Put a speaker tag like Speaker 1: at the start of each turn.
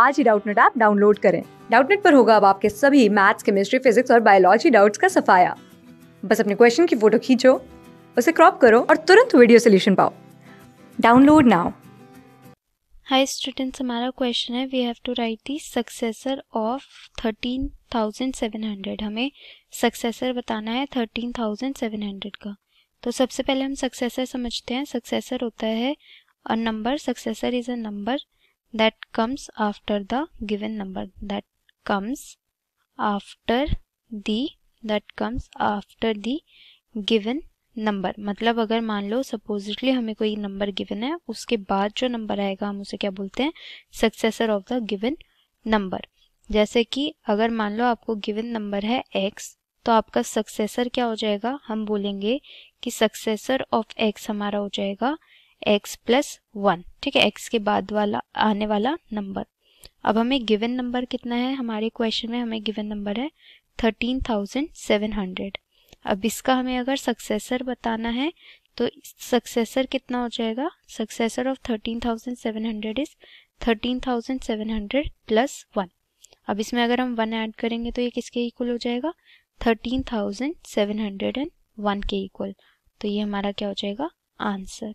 Speaker 1: आज ही Doubtnut app download करें डाउटनेट पर होगा अब आपके सभी मैथ्स केमिस्ट्री फिजिक्स और बायोलॉजी डाउट्स का सफाया बस अपने क्वेश्चन की फोटो खींचो उसे क्रॉप करो और तुरंत वीडियो सोल्यूशन पाओ डाउनलोड नाउ
Speaker 2: हाय स्टूडेंट्स हमारा क्वेश्चन है we have to write the successor of thirteen thousand seven hundred हमें सक्सेसर बताना है थर्टीन थाउजेंड सेवन हंड्रेड का तो सबसे पहले हम सक्सेसर समझते हैं सक्सेसर होता है a number successor is a number that comes after the given number that comes after the that comes after the given number मतलब अगर मान लो सपोजिटली हमें कोई नंबर गिवन है उसके बाद जो नंबर आएगा हम उसे क्या बोलते हैं successor of the given number जैसे कि अगर मान लो आपको गिवन नंबर है एक्स तो आपका सक्सेसर क्या हो जाएगा हम बोलेंगे कि सक्सेसर ऑफ एक्स हमारा हो जाएगा एक्स प्लस वन ठीक है एक्स के बाद वाला आने वाला नंबर अब हमें गिवन नंबर कितना है हमारे क्वेश्चन में हमें गिवन नंबर है थर्टीन थाउजेंड सेवन हंड्रेड अब इसका हमें अगर सक्सेसर बताना है तो सक्सेसर कितना हो जाएगा successor of thirteen thousand seven hundred is thirteen thousand seven hundred plus one अब इसमें अगर हम वन ऐड करेंगे तो ये किसके इक्वल हो जाएगा thirteen thousand seven hundred and one के इक्वल तो ये हमारा क्या हो जाएगा आंसर